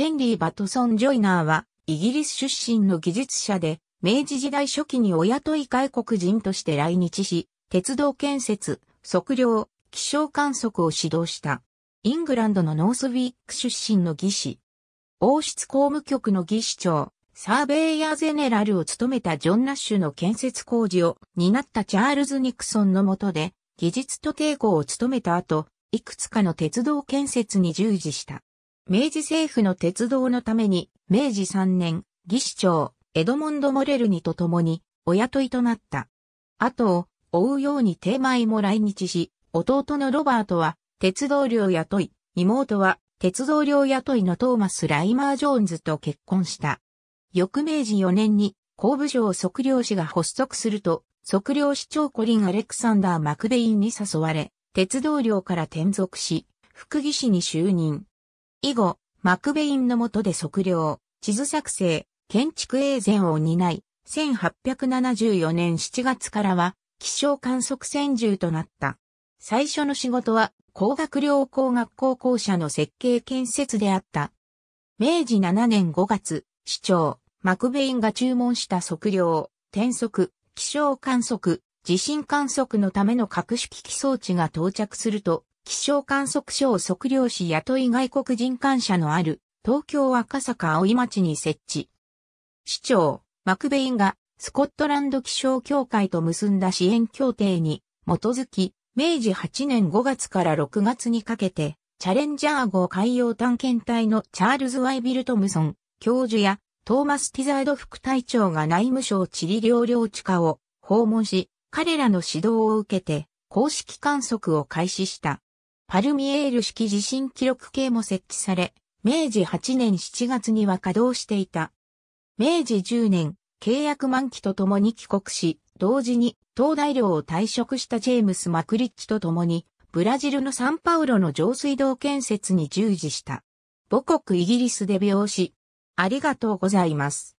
ヘンリー・バトソン・ジョイナーは、イギリス出身の技術者で、明治時代初期にお雇い外国人として来日し、鉄道建設、測量、気象観測を指導した。イングランドのノースウィーク出身の技師。王室公務局の技師長、サーベイヤーゼネラルを務めたジョン・ナッシュの建設工事を担ったチャールズ・ニクソンの下で、技術と抵抗を務めた後、いくつかの鉄道建設に従事した。明治政府の鉄道のために、明治3年、義士長、エドモンド・モレルニと共に、お雇いとなった。後を追うように手前も来日し、弟のロバートは、鉄道領雇い、妹は、鉄道領雇いのトーマス・ライマー・ジョーンズと結婚した。翌明治4年に、工部省測量士が発足すると、測量士長コリン・アレクサンダー・マクベインに誘われ、鉄道領から転属し、副技師に就任。以後、マクベインの下で測量、地図作成、建築営前を担い、1874年7月からは気象観測専従となった。最初の仕事は工学療工学校校舎の設計建設であった。明治7年5月、市長、マクベインが注文した測量、転測、気象観測、地震観測のための各種機器装置が到着すると、気象観測所を測量し雇い外国人感謝のある東京赤坂青井町に設置。市長、マクベインがスコットランド気象協会と結んだ支援協定に基づき、明治8年5月から6月にかけて、チャレンジャー号海洋探検隊のチャールズ・ワイビルトムソン教授やトーマス・ティザード副隊長が内務省地理療領地下を訪問し、彼らの指導を受けて公式観測を開始した。パルミエール式地震記録計も設置され、明治8年7月には稼働していた。明治10年、契約満期とともに帰国し、同時に東大領を退職したジェームス・マクリッチとともに、ブラジルのサンパウロの上水道建設に従事した。母国イギリスで病死。ありがとうございます。